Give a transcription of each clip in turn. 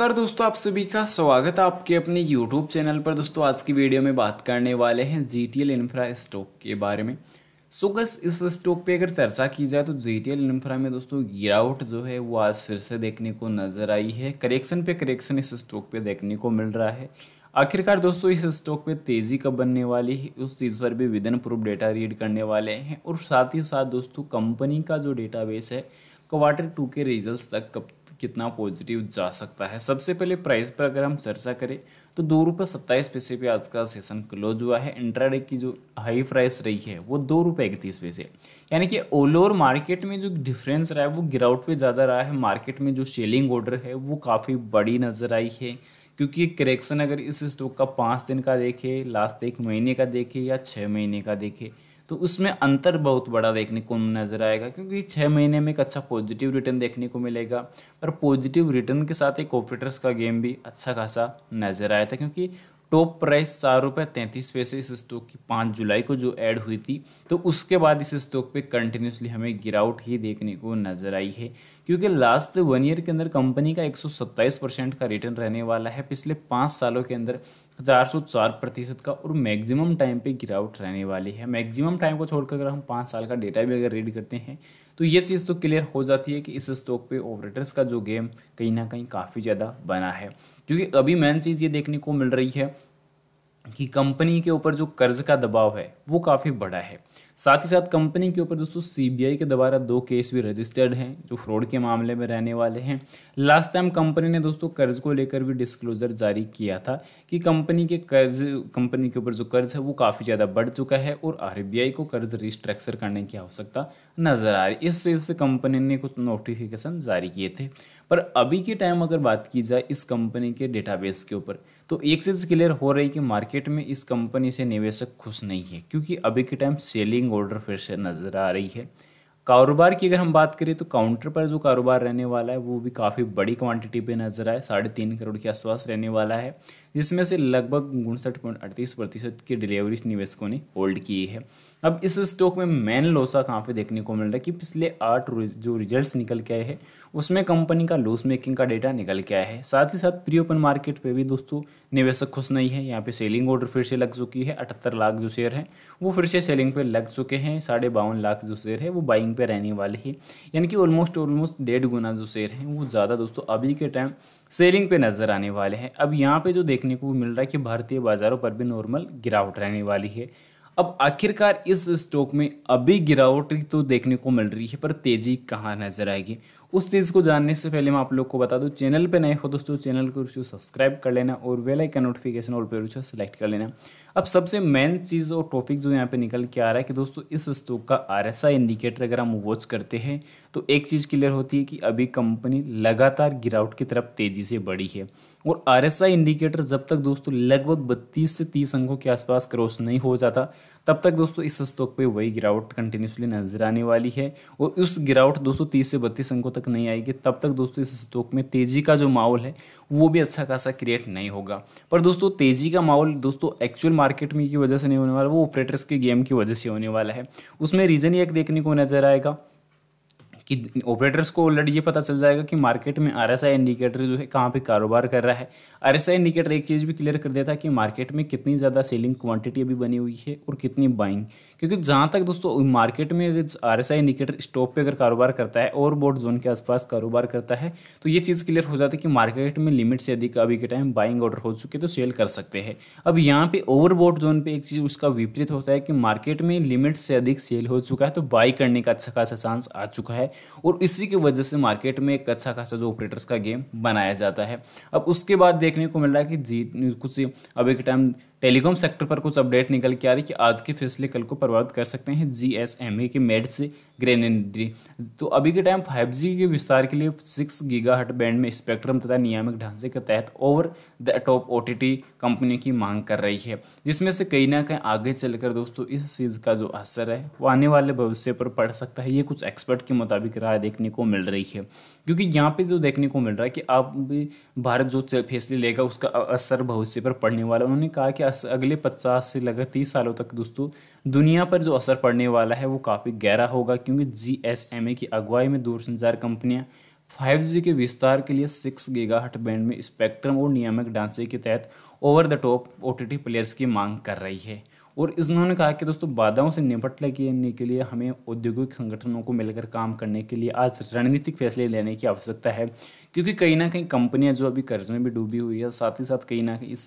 नमस्कार दोस्तों आप सभी का स्वागत है आपके अपने यूट्यूब चैनल पर दोस्तों आज की वीडियो में बात करने वाले हैं G T L infra stock के बारे में सो गस इस स्टॉक पे अगर चर्चा की जाए तो जी टी एल इन्फ्रा में दोस्तों गिरावट जो है वो आज फिर से देखने को नज़र आई है करेक्शन पे करेक्शन इस स्टॉक पे देखने को मिल रहा है आखिरकार दोस्तों इस स्टॉक पे तेज़ी कब बनने वाली है उस चीज़ पर भी विदन प्रूफ डेटा रीड करने वाले हैं और साथ ही साथ दोस्तों कंपनी का जो डेटाबेस है क्वार्टर टू के रिजल्ट्स तक कब कितना पॉजिटिव जा सकता है सबसे पहले प्राइस पर अगर हम चर्चा करें तो दो रुपये सत्ताईस पैसे पर आज का सेशन क्लोज हुआ है इंट्राडे की जो हाई प्राइस रही है वो दो रुपये इकतीस पैसे यानी कि ऑल ओवर मार्केट में जो डिफरेंस रहा है वो गिरावट पे ज़्यादा रहा है मार्केट में जो सेलिंग ऑर्डर है वो काफ़ी बड़ी नज़र आई है क्योंकि करेक्शन अगर इस स्टॉक का पाँच दिन का देखे लास्ट एक महीने का देखे या छः महीने का देखे तो उसमें अंतर बहुत बड़ा देखने को नज़र आएगा क्योंकि छः महीने में एक अच्छा पॉजिटिव रिटर्न देखने को मिलेगा पर पॉजिटिव रिटर्न के साथ एक ऑपरेटर्स का गेम भी अच्छा खासा नज़र आया था क्योंकि टॉप प्राइस चार रुपये तैंतीस पैसे इस स्टॉक की पाँच जुलाई को जो ऐड हुई थी तो उसके बाद इस स्टॉक पे कंटिन्यूसली हमें गिरावट ही देखने को नज़र आई है क्योंकि लास्ट वन ईयर के अंदर कंपनी का सत्ताईस परसेंट का रिटर्न रहने वाला है पिछले पाँच सालों के अंदर चार सौ चार प्रतिशत का और मैक्सिमम टाइम पे गिरावट रहने वाली है मैक्सिमम टाइम को छोड़कर अगर हम पाँच साल का डेटा भी अगर रीड करते हैं तो ये चीज़ तो क्लियर हो जाती है कि इस स्टॉक पे ऑपरेटर्स का जो गेम कहीं ना कहीं काफ़ी ज़्यादा बना है क्योंकि अभी मेन चीज़ ये देखने को मिल रही है कि कंपनी के ऊपर जो कर्ज का दबाव है वो काफ़ी बड़ा है साथ ही साथ कंपनी के ऊपर दोस्तों सीबीआई के द्वारा दो केस भी रजिस्टर्ड हैं जो फ्रॉड के मामले में रहने वाले हैं लास्ट टाइम कंपनी ने दोस्तों कर्ज को लेकर भी डिस्क्लोजर जारी किया था कि कंपनी के कर्ज कंपनी के ऊपर जो कर्ज है वो काफ़ी ज़्यादा बढ़ चुका है और आर को कर्ज रिस्ट्रक्चर करने की आवश्यकता नज़र आ रही इस इससे कंपनी ने कुछ नोटिफिकेशन जारी किए थे पर अभी के टाइम अगर बात की जाए इस कंपनी के डेटाबेस के ऊपर तो एक चीज़ क्लियर हो रही है कि मार्केट में इस कंपनी से निवेशक खुश नहीं है क्योंकि अभी के टाइम सेलिंग ऑर्डर फिर से नज़र आ रही है कारोबार की अगर हम बात करें तो काउंटर पर जो कारोबार रहने वाला है वो भी काफ़ी बड़ी क्वांटिटी पे नजर आए साढ़े तीन करोड़ के आसपास रहने वाला है जिसमें से लगभग उनसठ पॉइंट अड़तीस प्रतिशत की डिलीवरी निवेशकों ने होल्ड की है अब इस स्टॉक में मेन लोसा काफ़ी देखने को मिल रहा है कि पिछले आठ जो रिजल्ट निकल के आए हैं उसमें कंपनी का लूज मेकिंग का डेटा निकल के आया है साथ ही साथ प्री ओपन मार्केट पर भी दोस्तों निवेशक खुश नहीं है यहाँ पे सेलिंग ऑर्डर फिर से लग चुकी है अठहत्तर लाख जो शेयर है वो फिर से सेलिंग पे लग चुके हैं साढ़े बावन लाख जो शेयर है वो बाइंग उन पर रहने वाले ही यानी कि ऑलमोस्ट ऑलमोस्ट डेढ़ गुना जो शेयर हैं वो ज़्यादा दोस्तों अभी के टाइम सेलिंग पे नज़र आने वाले हैं अब यहाँ पे जो देखने को मिल रहा है कि भारतीय बाज़ारों पर भी नॉर्मल गिरावट रहने वाली है अब आखिरकार इस स्टॉक में अभी गिरावट तो देखने को मिल रही है पर तेज़ी कहाँ नज़र आएगी उस चीज़ को जानने से पहले मैं आप लोग को बता दूँ चैनल पे नए हो दोस्तों चैनल को रुचि सब्सक्राइब कर लेना और वेल आइकन नोटिफिकेशन और पे रुचि सेलेक्ट कर लेना अब सबसे मेन चीज़ और टॉपिक जो यहाँ पे निकल के आ रहा है कि दोस्तों इस स्टॉक का आर इंडिकेटर अगर हम वॉच करते हैं तो एक चीज़ क्लियर होती है कि अभी कंपनी लगातार गिरावट की तरफ तेज़ी से बढ़ी है और आर इंडिकेटर जब तक दोस्तों लगभग बत्तीस से तीस अंकों के आसपास क्रॉस नहीं हो जाता तब तक दोस्तों इस स्टॉक पे वही गिरावट कंटिन्यूसली नजर आने वाली है और उस गिरावट दोस्तों तीस से बत्तीस अंकों तक तक नहीं आएगी तब तक दोस्तों इस स्टॉक में तेज़ी का जो माहौल है वो भी अच्छा खासा क्रिएट नहीं होगा पर दोस्तों तेज़ी का माहौल दोस्तों एक्चुअल मार्केट में की वजह से नहीं होने वाला वो ऑपरेटर्स के गेम की वजह से होने वाला है उसमें रीज़न एक देखने को नज़र आएगा कि ऑपरेटर्स को ऑलरेडी ये पता चल जाएगा कि मार्केट में आर एस आई इंडिकेटर जो है कहाँ पे कारोबार कर रहा है आर एस आई इंडिकेटर एक चीज़ भी क्लियर कर देता है कि मार्केट में कितनी ज़्यादा सेलिंग क्वांटिटी अभी बनी हुई है और कितनी बाइंग क्योंकि जहाँ तक दोस्तों मार्केट में अगर R S I indicator stop पर अगर कारोबार करता है और बोर्ड जोन के आसपास कारोबार करता है तो ये चीज़ क्लियर हो जाती है कि मार्केट में लिमिट से अधिक अभी के टाइम बाइंग ऑर्डर हो चुके तो सेल कर सकते हैं अब यहाँ पे ओवरबोर्ड जोन पर एक चीज़ उसका विपरीत होता है कि मार्केट में लिमिट से अधिक सेल हो चुका है तो बाई करने का अच्छा खासा चांस आ चुका है और इसी की वजह से मार्केट में एक अच्छा खासा जो ऑपरेटर्स का गेम बनाया जाता है अब उसके बाद देखने को मिल रहा है कि जी कुछ अभी के टाइम टेलीकॉम सेक्टर पर कुछ अपडेट निकल के आ रही कि आज के फैसले कल को प्रभावित कर सकते हैं जी एस एम ए के मेड से ग्रेनेडरी तो अभी के टाइम फाइव जी के विस्तार के लिए सिक्स गीगा हट बैंड में स्पेक्ट्रम तथा नियामक ढांचे के तहत over the top O T T company की मांग कर रही है जिसमें से कहीं ना कहीं आगे चलकर दोस्तों इस चीज़ का जो असर है वो आने वाले भविष्य पर पड़ सकता है ये कुछ एक्सपर्ट के मुताबिक राय देखने को मिल रही है क्योंकि यहाँ पे जो देखने को मिल रहा है कि आप भी भारत जो फैसले लेगा उसका असर भविष्य पर पड़ने वाला उन्होंने कहा कि अगले पचास से लगभग तीस सालों तक दोस्तों दुनिया पर जो असर पड़ने वाला है वो काफ़ी गहरा होगा क्योंकि जी एस एम ए की अगुवाई में दूरसंचार कंपनियाँ फाइव जी के विस्तार के लिए सिक्स गेगा हट बैंड में स्पेक्ट्रम और नियामक ढांचे के तहत over the top O T T players की मांग कर रही है और इस उन्होंने कहा कि दोस्तों बाधाओं से निपटने के लिए हमें औद्योगिक संगठनों को मिलकर काम करने के लिए आज रणनीतिक फैसले लेने की आवश्यकता है क्योंकि कहीं ना कहीं कंपनियां जो अभी कर्ज में भी डूबी हुई है साथ ही साथ कहीं ना कहीं इस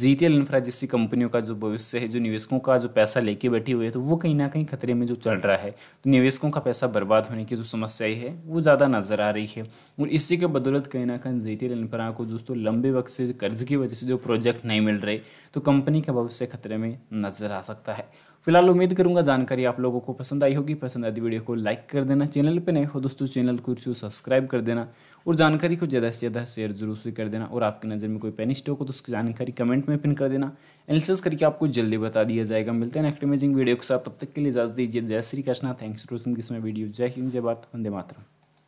जी टी एल इंफ्रा जैसी कंपनियों का जो भविष्य है जो निवेशकों का जो पैसा लेके बैठी हुई है तो वो कहीं ना कहीं खतरे में जो चल रहा है तो निवेशकों का पैसा बर्बाद होने की जो समस्याएं है वो ज़्यादा नज़र आ रही है और इसी के बदौलत कहीं ना कहीं जी टी एल इंफ्रा को दोस्तों लंबे वक्त से कर्ज की वजह से जो प्रोजेक्ट नहीं मिल रहे तो कंपनी का भविष्य खतरे में नजर नजर आ सकता है फिलहाल उम्मीद करूंगा जानकारी आप लोगों को पसंद आई होगी पसंद आई तो वीडियो को लाइक कर देना चैनल पर नए हो दोस्तों चैनल को सब्सक्राइब कर देना और जानकारी को ज़्यादा से ज़्यादा शेयर जरूर से कर देना और आपकी नज़र में कोई पेन स्टॉक हो तो उसकी जानकारी कमेंट में पिन कर देना एनालिसिस करके आपको जल्दी बता दिया जाएगा मिलते हैं नेक्स्ट अमेजिंग वीडियो के साथ तब तक के लिए इजाज़त दीजिए जय श्री कृष्णा थैंक्स टू किसमें वीडियो जय हिंद जय भारत वंदे मातरम